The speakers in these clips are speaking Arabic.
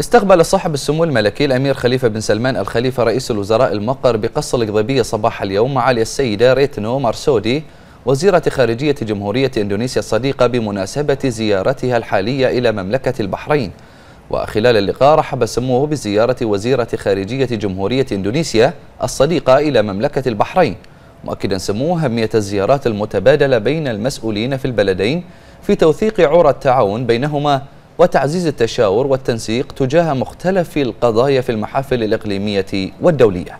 استقبل صاحب السمو الملكي الأمير خليفة بن سلمان الخليفة رئيس الوزراء المقر بقصر القضيبيه صباح اليوم معالي السيدة ريتنو مارسودي وزيرة خارجية جمهورية إندونيسيا الصديقة بمناسبة زيارتها الحالية إلى مملكة البحرين وخلال اللقاء رحب سموه بزيارة وزيرة خارجية جمهورية إندونيسيا الصديقة إلى مملكة البحرين مؤكدا سموه أهمية الزيارات المتبادلة بين المسؤولين في البلدين في توثيق عرى التعاون بينهما وتعزيز التشاور والتنسيق تجاه مختلف القضايا في المحافل الإقليمية والدولية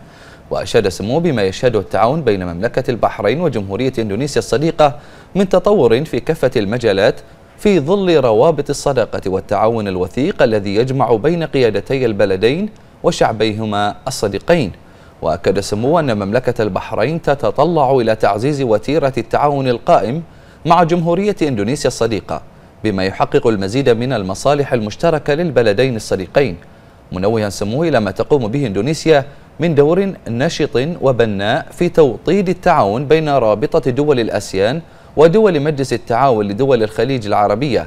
وأشاد سموه بما يشهده التعاون بين مملكة البحرين وجمهورية إندونيسيا الصديقة من تطور في كافة المجالات في ظل روابط الصداقة والتعاون الوثيق الذي يجمع بين قيادتي البلدين وشعبيهما الصديقين وأكد سموه أن مملكة البحرين تتطلع إلى تعزيز وتيرة التعاون القائم مع جمهورية إندونيسيا الصديقة بما يحقق المزيد من المصالح المشتركة للبلدين الصديقين منوها سموه إلى ما تقوم به إندونيسيا من دور نشط وبناء في توطيد التعاون بين رابطة دول الأسيان ودول مجلس التعاون لدول الخليج العربية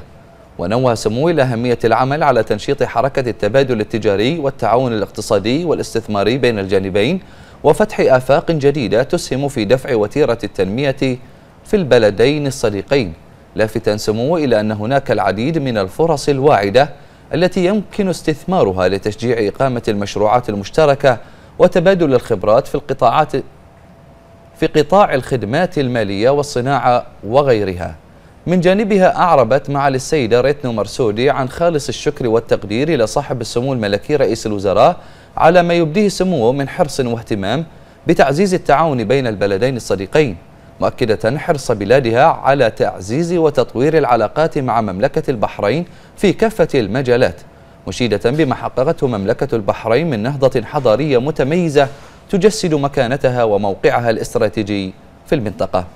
ونوه سموه إلى أهمية العمل على تنشيط حركة التبادل التجاري والتعاون الاقتصادي والاستثماري بين الجانبين وفتح آفاق جديدة تسهم في دفع وتيرة التنمية في البلدين الصديقين لافتا سموه إلى أن هناك العديد من الفرص الواعدة التي يمكن استثمارها لتشجيع إقامة المشروعات المشتركة وتبادل الخبرات في القطاعات في قطاع الخدمات المالية والصناعة وغيرها من جانبها أعربت مع السيدة ريتنو مرسودي عن خالص الشكر والتقدير إلى صاحب السمو الملكي رئيس الوزراء على ما يبديه سموه من حرص واهتمام بتعزيز التعاون بين البلدين الصديقين مؤكدة حرص بلادها على تعزيز وتطوير العلاقات مع مملكة البحرين في كافة المجالات مشيدة بما حققته مملكة البحرين من نهضة حضارية متميزة تجسد مكانتها وموقعها الاستراتيجي في المنطقة